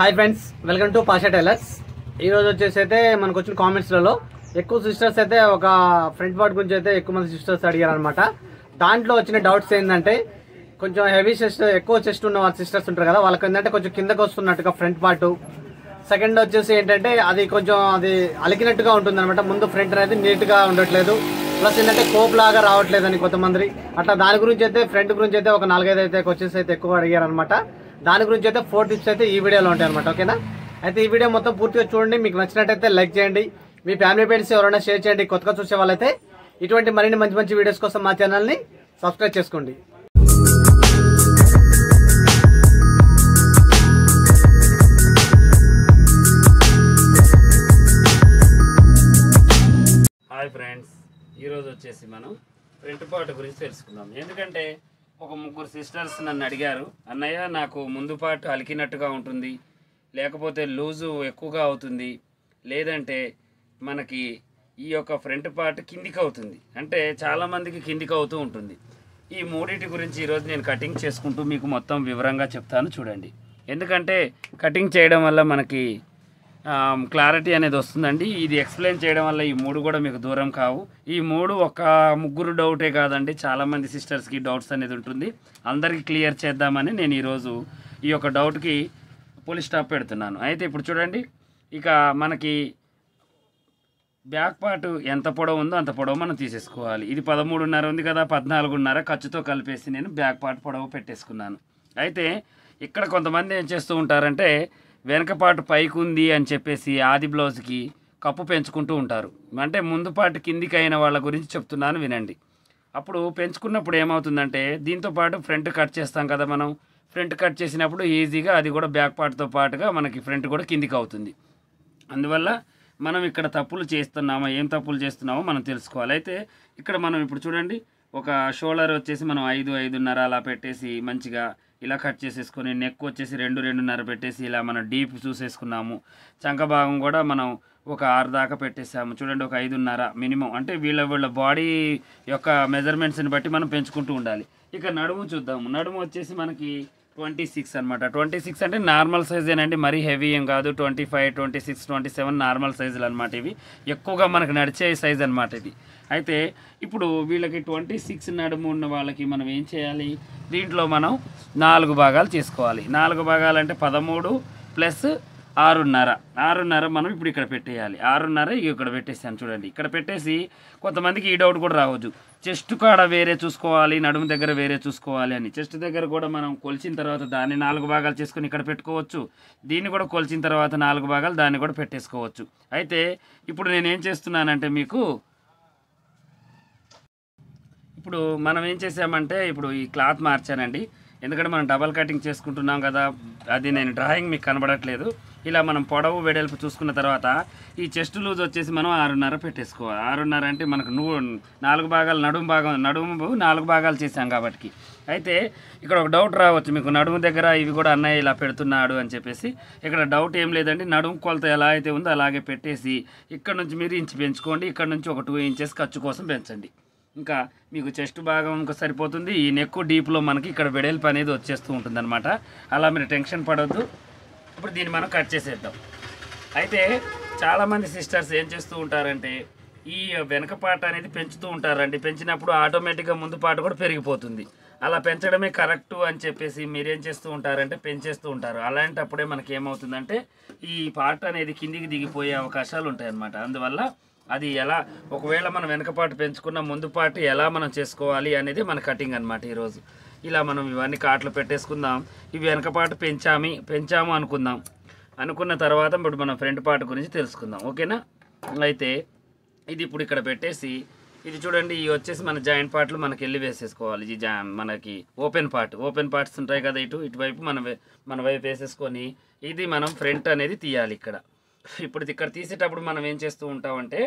hi friends welcome to Pasha tailors ఈరోజు వచ్చేసి అయితే మనకు వచ్చిన కామెంట్స్లలో ఎక్కువ సిస్టర్స్ అయితే ఒక ఫ్రంట్ పార్ట్ గురించి అయితే ఎక్కువ మంది సిస్టర్స్ అడిగారనమాట దాంట్లో వచ్చిన డౌట్స్ ఏంటంటే కొంచెం హెవీ చెస్ట్ ఎక్కువ చెస్ట్ ఉన్న వాళ్ళ సిస్టర్స్ ఉంటారు కదా వాళ్ళకి ఏంటంటే కొంచెం కిందకు వస్తున్నట్టుగా ఫ్రంట్ పార్ట్ సెకండ్ వచ్చేసి ఏంటంటే అది కొంచెం అది అలికినట్టుగా ఉంటుందన్నమాట ముందు ఫ్రంట్ అనేది నీట్గా ఉండట్లేదు ప్లస్ ఏంటంటే కోప్ లాగా రావట్లేదు అని కొంతమంది అట్లా దాని గురించి అయితే ఫ్రంట్ గురించి అయితే ఒక నాలుగైదు అయితే క్వశ్చన్స్ అయితే ఎక్కువ అడిగారనమాట దాని గురించి అయితే ఫోర్ టిప్స్ అయితే ఈ వీడియోలో ఉంటాయి అనమాట ఓకేనా అయితే ఈ వీడియో మొత్తం పూర్తిగా చూడండి మీకు నచ్చినట్టయితే లైక్ చేయండి మీ ఫ్యామిలీ ఫ్రెండ్స్ ఎవరైనా షేర్ చేయండి కొత్తగా చూసే వాళ్ళైతే ఇటువంటి మరిన్ని మంచి మంచి వీడియోస్ కోసం మా ఛానల్ని సబ్స్క్రైబ్ చేసుకోండి హాయ్ ఫ్రెండ్స్ ఈరోజు వచ్చేసి మనం ప్రింట్ పాట గురించి తెలుసుకుందాం ఎందుకంటే ఒక ముగ్గురు సిస్టర్స్ నన్ను అడిగారు అన్నయ్య నాకు ముందు పాటు అలికినట్టుగా ఉంటుంది లేకపోతే లూజు ఎక్కువగా అవుతుంది లేదంటే మనకి ఈ యొక్క ఫ్రంట్ పార్ట్ కిందికి అవుతుంది అంటే చాలామందికి కిందికి అవుతూ ఉంటుంది ఈ మూడింటి గురించి ఈరోజు నేను కటింగ్ చేసుకుంటూ మీకు మొత్తం వివరంగా చెప్తాను చూడండి ఎందుకంటే కటింగ్ చేయడం వల్ల మనకి క్లారిటీ అనేది వస్తుందండి ఇది ఎక్స్ప్లెయిన్ చేయడం వల్ల ఈ మూడు కూడా మీకు దూరం కావు ఈ మూడు ఒక ముగ్గురు డౌటే కాదండి చాలామంది సిస్టర్స్కి డౌట్స్ అనేది ఉంటుంది అందరికీ క్లియర్ చేద్దామని నేను ఈరోజు ఈ యొక్క డౌట్కి పోలీస్ స్టాప్ పెడుతున్నాను అయితే ఇప్పుడు చూడండి ఇక మనకి బ్యాక్ పార్ట్ ఎంత పొడవు ఉందో అంత పొడవు మనం తీసేసుకోవాలి ఇది పదమూడున్నర ఉంది కదా పద్నాలుగున్నర ఖర్చుతో కలిపేసి నేను బ్యాక్ పార్ట్ పొడవు పెట్టేసుకున్నాను అయితే ఇక్కడ కొంతమంది ఏం చేస్తూ ఉంటారంటే వెనకపాటు పైకుంది అని చెప్పేసి ఆది బ్లౌజ్కి కప్పు పెంచుకుంటూ ఉంటారు అంటే ముందుపాటు కిందికి అయిన వాళ్ళ గురించి చెప్తున్నాను వినండి అప్పుడు పెంచుకున్నప్పుడు ఏమవుతుందంటే దీంతో పాటు ఫ్రంట్ కట్ చేస్తాం కదా మనం ఫ్రంట్ కట్ చేసినప్పుడు ఈజీగా అది కూడా బ్యాక్ పార్ట్తో పాటుగా మనకి ఫ్రంట్ కూడా కిందికి అవుతుంది అందువల్ల మనం ఇక్కడ తప్పులు చేస్తున్నామో ఏం తప్పులు చేస్తున్నామో మనం తెలుసుకోవాలి అయితే ఇక్కడ మనం ఇప్పుడు చూడండి ఒక షోల్డర్ వచ్చేసి మనం ఐదు ఐదున్నర అలా పెట్టేసి మంచిగా ఇలా కట్ చేసేసుకొని నెక్ వచ్చేసి రెండు రెండున్నర పెట్టేసి ఇలా మనం డీప్ చూసేసుకున్నాము చంక భాగం కూడా మనం ఒక ఆరు దాకా పెట్టేసాము చూడండి ఒక ఐదున్నర మినిమం అంటే వీళ్ళ వీళ్ళ బాడీ యొక్క మెజర్మెంట్స్ని బట్టి మనం పెంచుకుంటూ ఉండాలి ఇక నడుము చూద్దాము నడుము వచ్చేసి మనకి ట్వంటీ సిక్స్ అనమాట ట్వంటీ సిక్స్ అంటే నార్మల్ సైజేనండి మరీ హెవీ ఏం కాదు twenty five twenty six twenty seven normal సైజులు అనమాట ఇవి ఎక్కువగా మనకు నడిచే సైజ్ అనమాట ఇది అయితే ఇప్పుడు వీళ్ళకి ట్వంటీ సిక్స్ నడుము ఉన్న వాళ్ళకి మనం ఏం చేయాలి దీంట్లో మనం నాలుగు భాగాలు చేసుకోవాలి నాలుగు భాగాలు అంటే పదమూడు ప్లస్ ఆరున్నర ఆరున్నర మనం ఇప్పుడు ఇక్కడ పెట్టేయాలి ఆరున్నర ఇక్కడ పెట్టేసాను చూడండి ఇక్కడ పెట్టేసి కొంతమందికి ఈ డౌట్ కూడా రావచ్చు చెస్ట్ కాడ వేరే చూసుకోవాలి నడుము దగ్గర వేరే చూసుకోవాలి అని చెస్ట్ దగ్గర కూడా మనం కొలిచిన తర్వాత దాన్ని నాలుగు భాగాలు చేసుకుని ఇక్కడ పెట్టుకోవచ్చు దీన్ని కూడా కొలిచిన తర్వాత నాలుగు భాగాలు దాన్ని కూడా పెట్టేసుకోవచ్చు అయితే ఇప్పుడు నేనేం చేస్తున్నానంటే మీకు ఇప్పుడు మనం ఏం చేసామంటే ఇప్పుడు ఈ క్లాత్ మార్చానండి ఎందుకంటే మనం డబల్ కటింగ్ చేసుకుంటున్నాం కదా అది నేను డ్రాయింగ్ మీకు కనబడట్లేదు ఇలా మనం పొడవు వెడల్పు చూసుకున్న తర్వాత ఈ చెస్ట్ లూజ్ వచ్చేసి మనం ఆరున్నర పెట్టేసుకోవాలి ఆరున్నర అంటే మనకు నువ్వు నాలుగు భాగాలు నడుము భాగం నడుము నాలుగు భాగాలు చేసాం కాబట్టి అయితే ఇక్కడ ఒక డౌట్ రావచ్చు మీకు నడుము దగ్గర ఇవి కూడా అన్నయ్య ఇలా పెడుతున్నాడు అని చెప్పేసి ఇక్కడ డౌట్ ఏం లేదండి నడుము కొలత ఎలా అయితే ఉందో అలాగే పెట్టేసి ఇక్కడ నుంచి మీరు ఇంచు పెంచుకోండి ఇక్కడ నుంచి ఒక టూ ఇంచెస్ ఖర్చు కోసం పెంచండి ఇంకా మీకు చెస్ట్ భాగం ఇంకా సరిపోతుంది ఈ నెక్ డీప్లో మనకి ఇక్కడ వెడల్పు అనేది వచ్చేస్తూ ఉంటుందన్నమాట అలా మీరు టెన్షన్ పడవద్దు ఇప్పుడు దీన్ని మనం కట్ చేసేద్దాం అయితే చాలామంది సిస్టర్స్ ఏం చేస్తూ ఉంటారంటే ఈ వెనక పాట అనేది పెంచుతూ ఉంటారండి పెంచినప్పుడు ఆటోమేటిక్గా ముందు పాట కూడా పెరిగిపోతుంది అలా పెంచడమే కరెక్టు అని చెప్పేసి మీరేం చేస్తూ ఉంటారంటే పెంచేస్తూ ఉంటారు అలాంటప్పుడే మనకి ఏమవుతుందంటే ఈ పాట అనేది కిందికి దిగిపోయే అవకాశాలు ఉంటాయన్నమాట అందువల్ల అది ఎలా ఒకవేళ మనం వెనకపాటు పెంచుకున్న ముందు పాటు ఎలా మనం చేసుకోవాలి అనేది మన కటింగ్ అనమాట ఈరోజు ఇలా మనం ఇవన్నీ కాట్లు పెట్టేసుకుందాం ఇవి వెనకపాటు పెంచామి పెంచాము అనుకుందాం అనుకున్న తర్వాత ఇప్పుడు మనం ఫ్రంట్ పార్ట్ గురించి తెలుసుకుందాం ఓకేనా అయితే ఇది ఇప్పుడు ఇక్కడ పెట్టేసి ఇది చూడండి ఇవి వచ్చేసి మన జాయింట్ పార్ట్లు మనకి వెళ్ళి వేసేసుకోవాలి ఇది జా మనకి ఓపెన్ పార్ట్ ఓపెన్ పార్ట్స్ ఉంటాయి కదా ఇటు ఇటువైపు మన మన వైపు వేసేసుకొని ఇది మనం ఫ్రంట్ అనేది తీయాలి ఇక్కడ ఇప్పుడు ఇక్కడ తీసేటప్పుడు మనం ఏం చేస్తూ ఉంటామంటే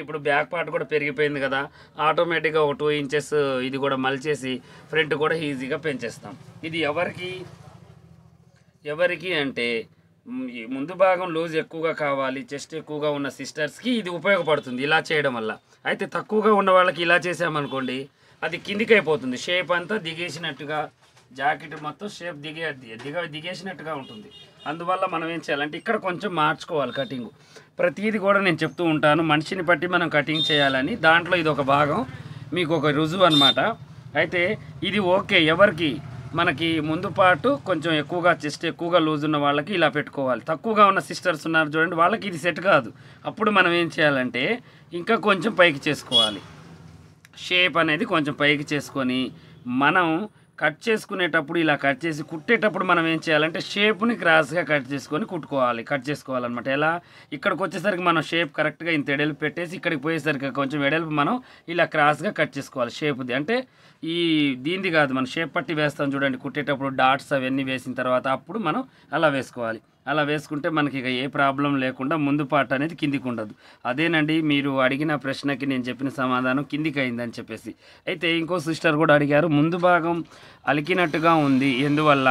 ఇప్పుడు బ్యాక్ పార్ట్ కూడా పెరిగిపోయింది కదా ఆటోమేటిక్గా ఒక టూ ఇంచెస్ ఇది కూడా మలిచేసి ఫ్రంట్ కూడా ఈజీగా పెంచేస్తాం ఇది ఎవరికి ఎవరికి అంటే ముందు భాగం లూజ్ ఎక్కువగా కావాలి చెస్ట్ ఎక్కువగా ఉన్న సిస్టర్స్కి ఇది ఉపయోగపడుతుంది ఇలా చేయడం వల్ల అయితే తక్కువగా ఉన్న వాళ్ళకి ఇలా చేసామనుకోండి అది కిందికి అయిపోతుంది షేప్ అంతా దిగేసినట్టుగా జాకెట్ మొత్తం షేప్ దిగే దిగ దిగేసినట్టుగా ఉంటుంది అందువల్ల మనం ఏం చేయాలంటే ఇక్కడ కొంచెం మార్చుకోవాలి కటింగ్ ప్రతిదీ కూడా నేను చెప్తూ ఉంటాను మనిషిని బట్టి మనం కటింగ్ చేయాలని దాంట్లో ఇది ఒక భాగం మీకు ఒక రుజువు అనమాట అయితే ఇది ఓకే ఎవరికి మనకి ముందు పాటు కొంచెం ఎక్కువగా చెస్ట్ ఎక్కువగా లూజ్ ఉన్న వాళ్ళకి ఇలా పెట్టుకోవాలి తక్కువగా ఉన్న సిస్టర్స్ ఉన్నారు చూడండి వాళ్ళకి ఇది సెట్ కాదు అప్పుడు మనం ఏం చేయాలంటే ఇంకా కొంచెం పైకి చేసుకోవాలి షేప్ అనేది కొంచెం పైకి చేసుకొని మనం కట్ చేసుకునేటప్పుడు ఇలా కట్ చేసి కుట్టేటప్పుడు మనం ఏం చేయాలంటే షేప్ని క్రాస్గా కట్ చేసుకొని కుట్టుకోవాలి కట్ చేసుకోవాలన్నమాట ఎలా ఇక్కడికి వచ్చేసరికి మనం షేప్ కరెక్ట్గా ఇంత ఎడల్పు పెట్టేసి ఇక్కడికి పోయేసరికి కొంచెం ఎడల్పు మనం ఇలా క్రాస్గా కట్ చేసుకోవాలి షేప్ది అంటే ఈ దీనిది కాదు మనం షేప్ పట్టి వేస్తాం చూడండి కుట్టేటప్పుడు డాట్స్ అవన్నీ వేసిన తర్వాత అప్పుడు మనం అలా వేసుకోవాలి అలా వేసుకుంటే మనకి ఇక ఏ ప్రాబ్లం లేకుండా ముందు పాట అనేది కిందికి ఉండదు అదేనండి మీరు అడిగిన ప్రశ్నకి నేను చెప్పిన సమాధానం కిందికి అయిందని చెప్పేసి అయితే ఇంకో సిస్టర్ కూడా అడిగారు ముందు భాగం అలికినట్టుగా ఉంది ఎందువల్ల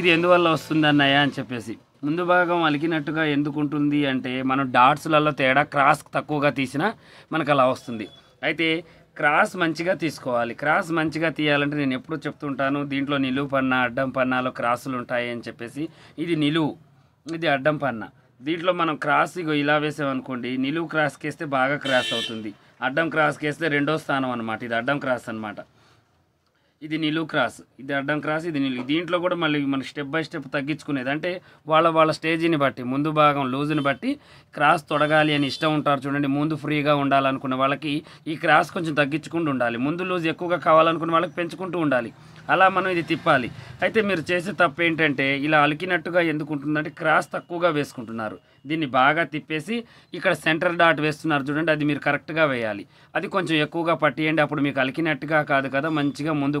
ఇది ఎందువల్ల వస్తుంది అన్నయ్య అని చెప్పేసి ముందు భాగం అలికినట్టుగా ఎందుకు ఉంటుంది అంటే మనం డాట్స్లలో తేడా క్రాస్ తక్కువగా తీసినా మనకు అలా వస్తుంది అయితే క్రాస్ మంచిగా తీసుకోవాలి క్రాస్ మంచిగా తీయాలంటే నేను ఎప్పుడూ చెప్తుంటాను దీంట్లో నిలువు పన్నా అడ్డం పన్నాలో క్రాసులు ఉంటాయి అని చెప్పేసి ఇది నిలువు ఇది అడ్డం పన్న దీంట్లో మనం క్రాస్ ఇగో ఇలా వేసామనుకోండి నిలువు క్రాస్కి వేస్తే బాగా క్రాస్ అవుతుంది అడ్డం క్రాస్కి వేస్తే రెండో స్థానం అనమాట ఇది అడ్డం క్రాస్ అనమాట ఇది నిలువు క్రాస్ ఇది అడ్డం క్రాస్ ఇది నిలువు దీంట్లో కూడా మళ్ళీ మనం స్టెప్ బై స్టెప్ తగ్గించుకునేది అంటే వాళ్ళ వాళ్ళ స్టేజీని బట్టి ముందు భాగం లూజుని బట్టి క్రాస్ తొడగాలి అని ఇష్టం ఉంటారు చూడండి ముందు ఫ్రీగా ఉండాలనుకున్న వాళ్ళకి ఈ క్రాస్ కొంచెం తగ్గించుకుంటూ ఉండాలి ముందు లూజ్ ఎక్కువగా కావాలనుకున్న వాళ్ళకి పెంచుకుంటూ ఉండాలి అలా మనం ఇది తిప్పాలి అయితే మీరు చేసే తప్పు ఏంటంటే ఇలా అలికినట్టుగా ఎందుకు ఉంటుందంటే క్రాస్ తక్కువగా వేసుకుంటున్నారు దీన్ని బాగా తిప్పేసి ఇక్కడ సెంటర్ డాట్ వేస్తున్నారు చూడండి అది మీరు కరెక్ట్గా వేయాలి అది కొంచెం ఎక్కువగా పట్టియండి అప్పుడు మీకు అలికినట్టుగా కాదు కదా మంచిగా ముందు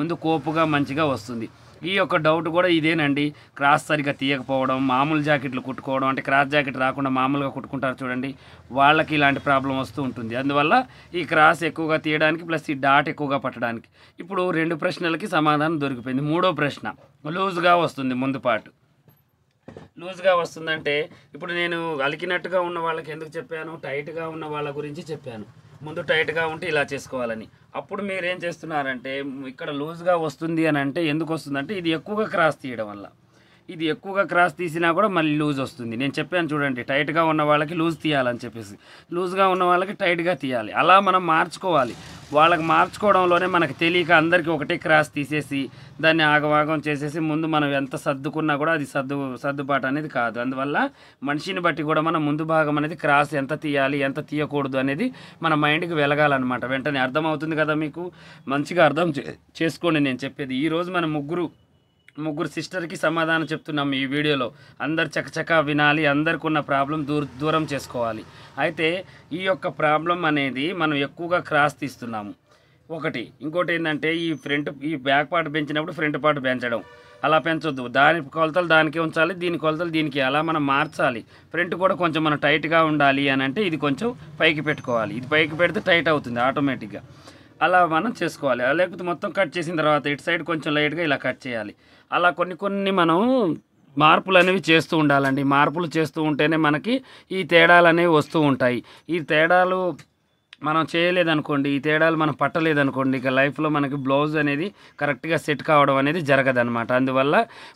ముందు కోపుగా మంచిగా వస్తుంది ఈ యొక్క డౌట్ కూడా ఇదేనండి క్రాస్ సరిగా తీయకపోవడం మామూలు జాకెట్లు కుట్టుకోవడం అంటే క్రాస్ జాకెట్ రాకుండా మామూలుగా కుట్టుకుంటారు చూడండి వాళ్ళకి ఇలాంటి ప్రాబ్లం వస్తూ ఉంటుంది అందువల్ల ఈ క్రాస్ ఎక్కువగా తీయడానికి ప్లస్ ఈ డాట్ ఎక్కువగా పట్టడానికి ఇప్పుడు రెండు ప్రశ్నలకి సమాధానం దొరికిపోయింది మూడో ప్రశ్న లూజ్గా వస్తుంది ముందు పాటు లూజ్గా వస్తుందంటే ఇప్పుడు నేను అలికినట్టుగా ఉన్న వాళ్ళకి ఎందుకు చెప్పాను టైట్గా ఉన్న వాళ్ళ గురించి చెప్పాను ముందు టైట్గా ఉంటే ఇలా చేసుకోవాలని అప్పుడు మీరు ఏం చేస్తున్నారంటే ఇక్కడ లూజ్గా వస్తుంది అని అంటే ఎందుకు వస్తుందంటే ఇది ఎక్కువగా క్రాస్ తీయడం వల్ల ఇది ఎక్కువగా క్రాస్ తీసినా కూడా మళ్ళీ లూజ్ వస్తుంది నేను చెప్పాను చూడండి టైట్గా ఉన్న వాళ్ళకి లూజ్ తీయాలని చెప్పేసి లూజ్గా ఉన్న వాళ్ళకి టైట్గా తీయాలి అలా మనం మార్చుకోవాలి వాళ్ళకి మార్చుకోవడంలోనే మనకు తెలియక అందరికీ ఒకటే క్రాస్ తీసేసి దాన్ని ఆగవాగం చేసేసి ముందు మనం ఎంత సర్దుకున్నా కూడా అది సర్దు సర్దుబాటు అనేది కాదు అందువల్ల మనిషిని బట్టి కూడా మనం ముందు భాగం అనేది క్రాస్ ఎంత తీయాలి ఎంత తీయకూడదు అనేది మన మైండ్కి వెలగాలన్నమాట వెంటనే అర్థమవుతుంది కదా మీకు మంచిగా అర్థం చేసుకోండి నేను చెప్పేది ఈరోజు మన ముగ్గురు ముగ్గురు సిస్టర్కి సమాధానం చెప్తున్నాం ఈ వీడియోలో అందరు చకచక వినాలి అందరికి ఉన్న ప్రాబ్లం దూర దూరం చేసుకోవాలి అయితే ఈ యొక్క ప్రాబ్లం అనేది మనం ఎక్కువగా క్రాస్ తీస్తున్నాము ఒకటి ఇంకోటి ఏంటంటే ఈ ఫ్రంట్ ఈ బ్యాక్ పార్ట్ పెంచినప్పుడు ఫ్రంట్ పార్ట్ పెంచడం అలా పెంచొద్దు దాని కొలతలు దానికి ఉంచాలి దీని కొలతలు దీనికి అలా మనం మార్చాలి ఫ్రంట్ కూడా కొంచెం మనం టైట్గా ఉండాలి అని అంటే ఇది కొంచెం పైకి పెట్టుకోవాలి ఇది పైకి పెడితే టైట్ అవుతుంది ఆటోమేటిక్గా అలా మనం చేసుకోవాలి లేకపోతే మొత్తం కట్ చేసిన తర్వాత ఇటు సైడ్ కొంచెం లైట్గా ఇలా కట్ చేయాలి అలా కొన్ని కొన్ని మనం మార్పులు అనేవి చేస్తూ ఉండాలండి మార్పులు చేస్తూ ఉంటేనే మనకి ఈ తేడాలు అనేవి వస్తూ ఉంటాయి ఈ తేడాలు మనం చేయలేదనుకోండి ఈ తేడాలు మనం పట్టలేదనుకోండి ఇక లైఫ్లో మనకి బ్లౌజ్ అనేది కరెక్ట్గా సెట్ కావడం అనేది జరగదనమాట అందువల్ల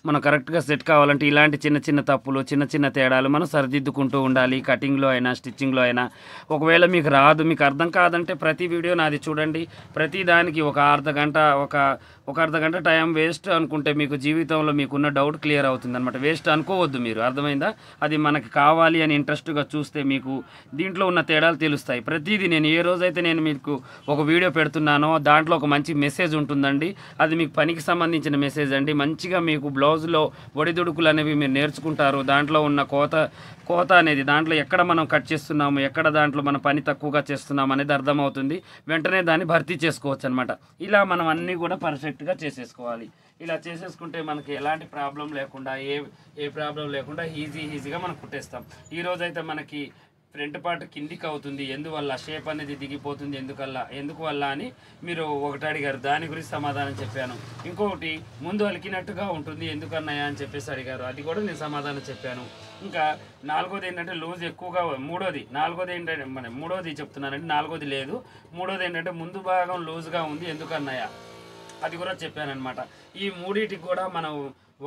మనం కరెక్ట్గా సెట్ కావాలంటే ఇలాంటి చిన్న చిన్న తప్పులు చిన్న చిన్న తేడాలు మనం సరిదిద్దుకుంటూ ఉండాలి కటింగ్లో అయినా స్టిచ్చింగ్లో అయినా ఒకవేళ మీకు రాదు మీకు అర్థం కాదంటే ప్రతి వీడియో నాది చూడండి ప్రతి దానికి ఒక అర్ధ గంట ఒక ఒక అర్ధ గంట టైం వేస్ట్ అనుకుంటే మీకు జీవితంలో మీకున్న డౌట్ క్లియర్ అవుతుంది అనమాట వేస్ట్ అనుకోవద్దు మీరు అర్థమైందా అది మనకి కావాలి అని ఇంట్రెస్ట్గా చూస్తే మీకు దీంట్లో ఉన్న తేడాలు తెలుస్తాయి ప్రతిదీ నేను ఏ రోజైతే నేను మీకు ఒక వీడియో పెడుతున్నానో దాంట్లో ఒక మంచి మెసేజ్ ఉంటుందండి అది మీకు పనికి సంబంధించిన మెసేజ్ అండి మంచిగా మీకు బ్లౌజ్లో ఒడిదుడుకులు అనేవి మీరు నేర్చుకుంటారు దాంట్లో ఉన్న కోత కోత అనేది దాంట్లో ఎక్కడ మనం కట్ చేస్తున్నాము ఎక్కడ దాంట్లో మన పని తక్కువగా చేస్తున్నాము అనేది అర్థమవుతుంది వెంటనే దాన్ని భర్తీ చేసుకోవచ్చు అనమాట ఇలా మనం అన్నీ కూడా పర్ఫెక్ట్గా చేసేసుకోవాలి ఇలా చేసేసుకుంటే మనకి ఎలాంటి ప్రాబ్లం లేకుండా ఏ ఏ ప్రాబ్లం లేకుండా ఈజీ ఈజీగా మనం కుట్టేస్తాం ఈరోజైతే మనకి ఫ్రంట్ పార్ట్ కిందికి అవుతుంది ఎందువల్ల షేప్ అనేది దిగిపోతుంది ఎందుకల్లా ఎందుకు వల్ల అని మీరు ఒకటి అడిగారు దాని గురించి సమాధానం చెప్పాను ఇంకొకటి ముందు అలికినట్టుగా ఉంటుంది ఎందుకన్నాయా అని చెప్పేసి అడిగారు అది కూడా నేను సమాధానం చెప్పాను ఇంకా నాలుగోది ఏంటంటే లూజ్ ఎక్కువగా మూడోది నాలుగోది ఏంటంటే మన మూడోది చెప్తున్నానండి నాలుగోది లేదు మూడోది ఏంటంటే ముందు భాగం లూజ్గా ఉంది ఎందుకన్నాయా అది కూడా చెప్పానమాట ఈ మూడింటికి కూడా మనం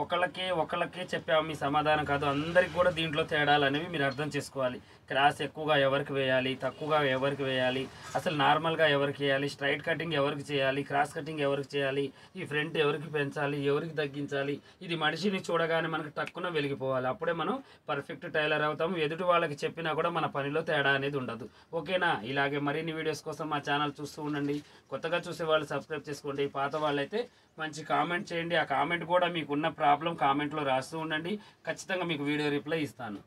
ఒకళ్ళకే ఒకళ్ళకే చెప్పాము మీ సమాధానం కాదు అందరికి కూడా దీంట్లో తేడాలు అనేవి మీరు అర్థం చేసుకోవాలి క్రాస్ ఎక్కువగా ఎవరికి వేయాలి తక్కువగా ఎవరికి వేయాలి అసలు నార్మల్గా ఎవరికి వేయాలి స్ట్రైట్ కటింగ్ ఎవరికి చేయాలి క్రాస్ కటింగ్ ఎవరికి చేయాలి ఈ ఫ్రంట్ ఎవరికి పెంచాలి ఎవరికి తగ్గించాలి ఇది మనిషిని చూడగానే మనకు టక్కున వెలిగిపోవాలి అప్పుడే మనం పర్ఫెక్ట్ టైలర్ అవుతాము ఎదుటి వాళ్ళకి చెప్పినా కూడా మన పనిలో తేడా అనేది ఉండదు ఓకేనా ఇలాగే మరిన్ని వీడియోస్ కోసం మా ఛానల్ చూస్తూ ఉండండి కొత్తగా చూసే వాళ్ళు సబ్స్క్రైబ్ చేసుకోండి పాత వాళ్ళైతే మంచి కామెంట్ చేయండి ఆ కామెంట్ కూడా మీకున్న ప్రాబ్లం కామెంట్లో రాస్తూ ఉండండి ఖచ్చితంగా మీకు వీడియో రిప్లై ఇస్తాను